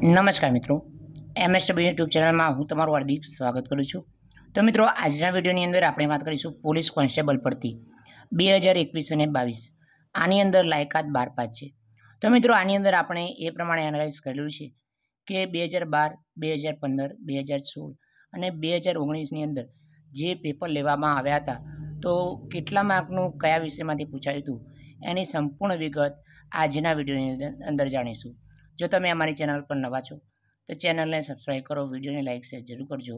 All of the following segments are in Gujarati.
નમસ્કાર મિત્રો એમ એસ એમએસડબલ્યુ યુટ્યુબ ચેનલમાં હું તમારું હાર્દિક સ્વાગત કરું છું તો મિત્રો આજના વિડીયોની અંદર આપણે વાત કરીશું પોલીસ કોન્સ્ટેબલ પરથી બે હજાર એકવીસ અને બાવીસ આની અંદર લાયકાત બાર પાંચ છે તો મિત્રો આની અંદર આપણે એ પ્રમાણે એનાલાઇઝ કરેલું છે કે બે હજાર બાર બે હજાર પંદર બે હજાર સોળ અને બે હજાર ઓગણીસની અંદર જે પેપર લેવામાં આવ્યા હતા તો કેટલા માર્કનું કયા વિષયમાંથી પૂછાયું હતું એની સંપૂર્ણ વિગત આજના વિડીયોની અંદર જાણીશું જો તમે અમારી ચેનલ પર નવા છો તો ચેનલને સબસ્ક્રાઈબ કરો વિડીયોને લાઇક શેર જરૂર કરજો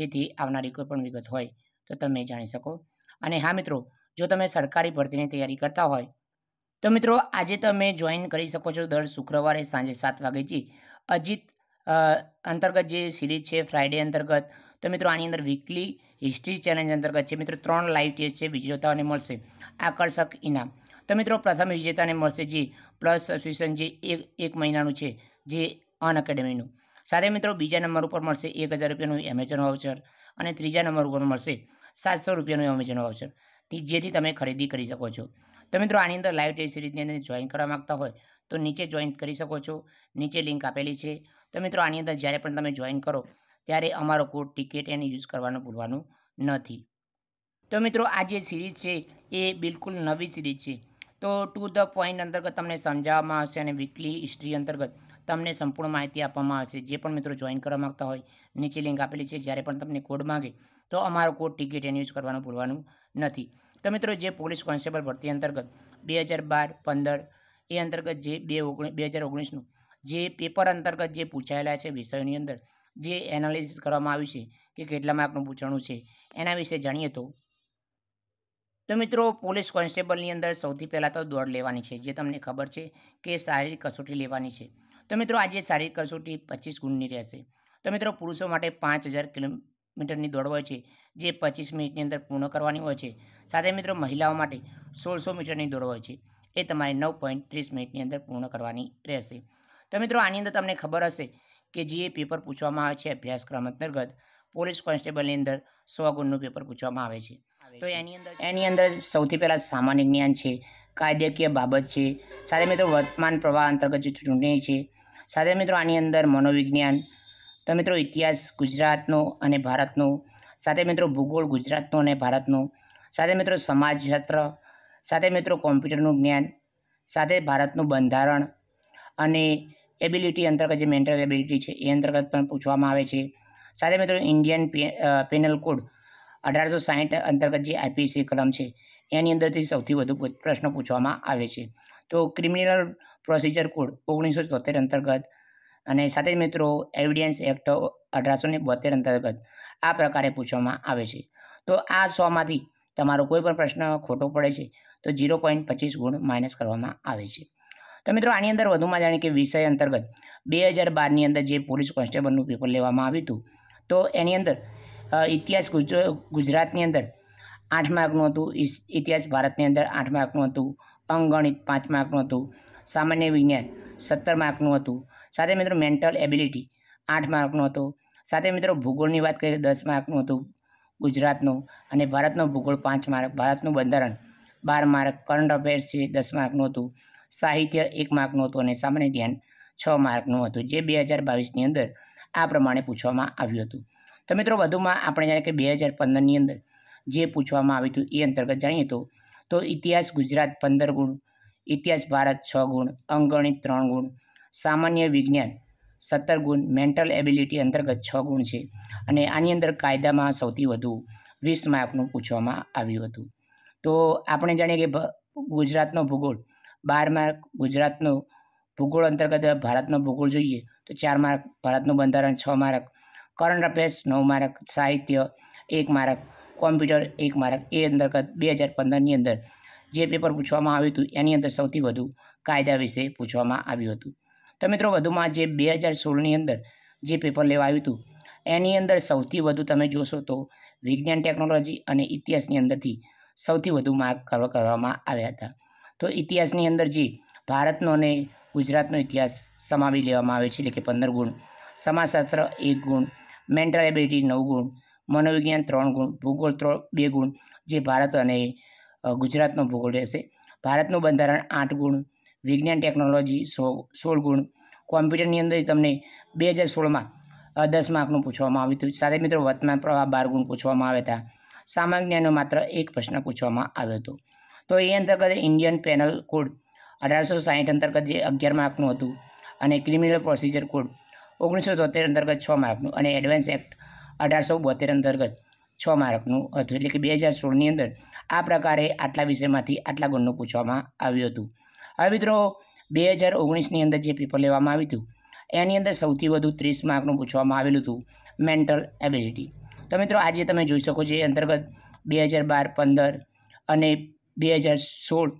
જેથી આવનારી કોઈ પણ વિગત હોય તો તમે જાણી શકો અને હા મિત્રો જો તમે સરકારી ભરતીની તૈયારી કરતા હોય તો મિત્રો આજે તમે જોઈન કરી શકો છો દર શુક્રવારે સાંજે સાત વાગ્યાથી અજીત અંતર્ગત જે સિરીઝ છે ફ્રાઈડે અંતર્ગત તો મિત્રો આની અંદર વીકલી હિસ્ટ્રી ચેલેન્જ અંતર્ગત છે મિત્રો ત્રણ લાઈવ ટેસ્ટ છે વિજેતાઓને મળશે આકર્ષક ઇનામ તો મિત્રો પ્રથમ વિજેતાને મળશે જે પ્લસ સબ્સ્ક્રિપ્શન જે એક એક મહિનાનું છે જે અન એકેડમીનું સાથે મિત્રો બીજા નંબર ઉપર મળશે એક હજાર રૂપિયાનું એમેઝોન વાઉચર અને ત્રીજા નંબર ઉપર મળશે સાતસો રૂપિયાનું એમેઝોન વાઉચર જેથી તમે ખરીદી કરી શકો છો તો મિત્રો આની અંદર લાઈવ ટેસ્ટ સિરીઝની અંદર જોઈન કરવા માગતા હોય તો નીચે જોઈન કરી શકો છો નીચે લિંક આપેલી છે તો મિત્રો આની અંદર જ્યારે પણ તમે જોઈન કરો ત્યારે અમારો કોડ ટિકિટ એને યુઝ કરવાનું ભૂલવાનું નથી તો મિત્રો આ જે સિરીઝ છે એ બિલકુલ નવી સિરીઝ છે તો ટુ ધ પોઈન્ટ અંતર્ગત તમને સમજાવવામાં આવશે અને વીકલી હિસ્ટ્રી અંતર્ગત તમને સંપૂર્ણ માહિતી આપવામાં આવશે જે પણ મિત્રો જોઈન કરવા માગતા હોય નીચે લિંક આપેલી છે જ્યારે પણ તમને કોડ માગે તો અમારો કોડ ટિકિટ એને યુઝ કરવાનું ભૂલવાનું નથી તો મિત્રો જે પોલીસ કોન્સ્ટેબલ ભરતી અંતર્ગત બે હજાર બાર પંદર એ અંતર્ગત જે બે ઓગણીસ બે હજાર ઓગણીસનું જે પેપર અંતર્ગત જે પૂછાયેલા છે વિષયોની અંદર જે એનાલિસિસ કરવામાં આવ્યું છે કે કેટલા માર્કનું પૂછાણું છે એના વિશે જાણીએ તો તો મિત્રો પોલીસ કોન્સ્ટેબલની અંદર સૌથી પહેલાં તો દોડ લેવાની છે જે તમને ખબર છે કે શારીરિક કસોટી લેવાની છે તો મિત્રો આજે શારીરિક કસોટી પચીસ ગુણની રહેશે તો મિત્રો પુરુષો માટે પાંચ હજાર કિલોમીટરની દોડ હોય છે જે પચીસ મિનિટની અંદર પૂર્ણ કરવાની હોય છે સાથે મિત્રો મહિલાઓ માટે સોળસો મીટરની દોડ હોય છે એ તમારે નવ પોઈન્ટ ત્રીસ મિનિટની અંદર પૂર્ણ કરવાની રહેશે તો મિત્રો આની અંદર તમને ખબર હશે કે જે પેપર પૂછવામાં આવે છે અભ્યાસક્રમ અંતર્ગત પોલીસ કોન્સ્ટેબલની અંદર સો ગુણનું પેપર પૂછવામાં આવે છે તો એની અંદર એની અંદર સૌથી પહેલાં સામાન્ય જ્ઞાન છે કાયદેકીય બાબત છે સાથે મિત્રો વર્તમાન પ્રવાહ અંતર્ગત જે ચૂંટણી છે સાથે મિત્રો આની અંદર મનોવિજ્ઞાન તો મિત્રો ઇતિહાસ ગુજરાતનો અને ભારતનો સાથે મિત્રો ભૂગોળ ગુજરાતનો અને ભારતનો સાથે મિત્રો સમાજશાસ્ત્ર સાથે મિત્રો કોમ્પ્યુટરનું જ્ઞાન સાથે ભારતનું બંધારણ અને એબિલિટી અંતર્ગત જે મેન્ટલ એબિલિટી છે એ અંતર્ગત પણ પૂછવામાં આવે છે સાથે મિત્રો ઇન્ડિયન પેનલ કોડ અઢારસો સાહીઠ અંતર્ગત જે આઈપીસી કલમ છે એની અંદરથી સૌથી વધુ પ્રશ્ન પૂછવામાં આવે છે તો ક્રિમિનલ પ્રોસિજર કોડ ઓગણીસો તોતેર અંતર્ગત અને સાથે મિત્રો એવિડન્સ એક્ટ અઢારસો ને બોતેર અંતર્ગત આ પ્રકારે પૂછવામાં આવે છે તો આ સોમાંથી તમારો કોઈ પણ પ્રશ્ન ખોટો પડે છે તો ઝીરો પોઈન્ટ પચીસ ગુણ માઇનસ કરવામાં આવે છે તો મિત્રો આની અંદર વધુમાં જાણીએ કે વિષય અંતર્ગત બે હજાર બારની અંદર જે પોલીસ કોન્સ્ટેબલનું પેપર લેવામાં આવ્યું હતું તો એની અંદર ઇતિહાસ ગુજરાતની અંદર આઠ માર્કનું હતું ઇતિહાસ ભારતની અંદર આઠ માર્કનું હતું અંગણિત પાંચ માર્કનું હતું સામાન્ય વિજ્ઞાન સત્તર માર્કનું હતું સાથે મિત્રો મેન્ટલ એબિલિટી આઠ માર્કનું હતું સાથે મિત્રો ભૂગોળની વાત કરીએ દસ માર્કનું હતું ગુજરાતનું અને ભારતનો ભૂગોળ પાંચ માર્ક ભારતનું બંધારણ બાર માર્ક કરંટ અફેર્સ છે દસ માર્કનું હતું સાહિત્ય એક માર્કનું હતું અને સામાન્ય જ્ઞાન છ માર્કનું હતું જે બે હજાર બાવીસની અંદર આ પ્રમાણે પૂછવામાં આવ્યું હતું તો મિત્રો વધુમાં આપણે જાણે કે બે હજાર પંદરની અંદર જે પૂછવામાં આવ્યું હતું એ અંતર્ગત જાણીએ તો તો ઇતિહાસ ગુજરાત પંદર ગુણ ઇતિહાસ ભારત છ ગુણ અંગણિત ત્રણ ગુણ સામાન્ય વિજ્ઞાન સત્તર ગુણ મેન્ટલ એબિલિટી અંતર્ગત છ ગુણ છે અને આની અંદર કાયદામાં સૌથી વધુ વીસ માર્કનું પૂછવામાં આવ્યું હતું તો આપણે જાણીએ કે ગુજરાતનો ભૂગોળ બાર માર્ક ગુજરાતનો ભૂગોળ અંતર્ગત ભારતનો ભૂગોળ જોઈએ તો ચાર માર્ક ભારતનું બંધારણ છ માર્ક કરંટ અફેર્સ નવ માર્ક સાહિત્ય એક માર્ક કોમ્પ્યુટર એક માર્ક એ અંતર્ગત બે હજાર પંદરની અંદર જે પેપર પૂછવામાં આવ્યું હતું એની અંદર સૌથી વધુ કાયદા વિશે પૂછવામાં આવ્યું હતું તો મિત્રો વધુમાં જે બે હજાર સોળની અંદર જે પેપર લેવા આવ્યું હતું એની અંદર સૌથી વધુ તમે જોશો તો વિજ્ઞાન ટેકનોલોજી અને ઇતિહાસની અંદરથી સૌથી વધુ માર્ક કવર કરવામાં આવ્યા હતા તો ઇતિહાસની અંદર જે ભારતનો અને ગુજરાતનો ઇતિહાસ સમાવી લેવામાં આવે છે એટલે કે પંદર ગુણ સમાજશાસ્ત્ર એક ગુણ મેન્ટલ એબિલિટી નવ ગુણ મનોવિજ્ઞાન ત્રણ ગુણ ભૂગોળ ત્રણ બે ગુણ જે ભારત અને ગુજરાતનો ભૂગોળ રહેશે ભારતનું બંધારણ આઠ ગુણ વિજ્ઞાન ટેકનોલોજી સો સોળ ગુણ કોમ્પ્યુટરની અંદર તમને બે હજાર સોળમાં દસ માર્કનું પૂછવામાં આવ્યું હતું સાથે મિત્રો વર્તમાન પ્રવાહ બાર ગુણ પૂછવામાં આવ્યા હતા સામાન્ય જ્ઞાનનો માત્ર એક પ્રશ્ન પૂછવામાં આવ્યો હતો તો એ અંતર્ગત ઇન્ડિયન પેનલ કોડ અઢારસો સાહીઠ અંતર્ગત જે અગિયાર માર્કનું હતું અને ક્રિમિનલ પ્રોસિજર કોડ ઓગણીસો તોતેર અંતર્ગત છ માર્કનું અને એડવાન્સ એક્ટ અઢારસો બોતેર અંતર્ગત છ માર્કનું હતું એટલે કે બે હજાર સોળની અંદર આ પ્રકારે આટલા વિષયમાંથી આટલા ગુણનું પૂછવામાં આવ્યું હતું હવે મિત્રો બે હજાર ઓગણીસની અંદર જે પેપર લેવામાં આવ્યું હતું એની અંદર સૌથી વધુ ત્રીસ માર્કનું પૂછવામાં આવેલું હતું મેન્ટલ એબિલિટી તો મિત્રો આજે તમે જોઈ શકો છો એ અંતર્ગત બે હજાર બાર પંદર અને બે હજાર સોળ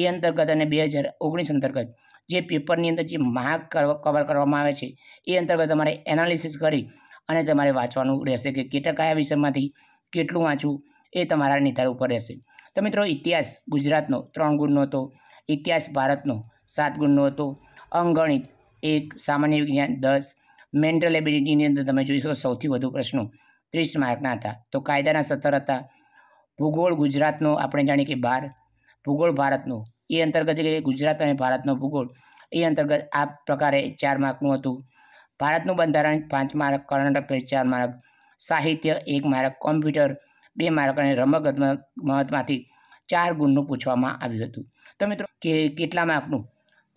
એ અંતર્ગત અને બે હજાર ઓગણીસ અંતર્ગત જે પેપરની અંદર જે માર્ક કવર કરવામાં આવે છે એ અંતર્ગત તમારે એનાલિસિસ કરી અને તમારે વાંચવાનું રહેશે કે કેટલા કયા વિષયમાંથી કેટલું વાંચવું એ તમારા નિર્ધાર ઉપર રહેશે તો મિત્રો ઇતિહાસ ગુજરાતનો ત્રણ ગુણનો હતો ઇતિહાસ ભારતનો સાત ગુણનો હતો અંગણિત એક સામાન્ય વિજ્ઞાન દસ મેન્ટલ એબિલિટીની અંદર તમે જોઈ શકો સૌથી વધુ પ્રશ્નો ત્રીસ માર્કના હતા તો કાયદાના સત્તર હતા ભૂગોળ ગુજરાતનો આપણે જાણીએ કે બાર ભૂગોળ ભારતનો એ અંતર્ગત એટલે ગુજરાત અને ભારતનો ભૂગોળ એ અંતર્ગત આ પ્રકારે ચાર માર્કનું હતું ભારતનું બંધારણ પાંચ માર્ક કર્ણાટક પર ચાર માર્ક સાહિત્ય એક માર્ક કોમ્પ્યુટર બે માર્ક અને રમતગતમાં મહત્વમાંથી ચાર ગુણનું પૂછવામાં આવ્યું હતું તો મિત્રો કે કેટલા માર્કનું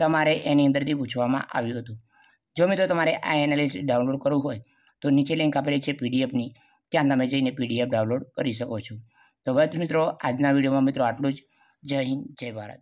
તમારે એની અંદરથી પૂછવામાં આવ્યું હતું જો મિત્રો તમારે આ એનાલિસિસ ડાઉનલોડ કરવું હોય તો નીચે લિંક આપેલી છે પીડીએફની ત્યાં તમે જઈને પીડીએફ ડાઉનલોડ કરી શકો છો તો બસ મિત્રો આજના વિડીયોમાં મિત્રો આટલું જ જય હિન્દ જય ભારત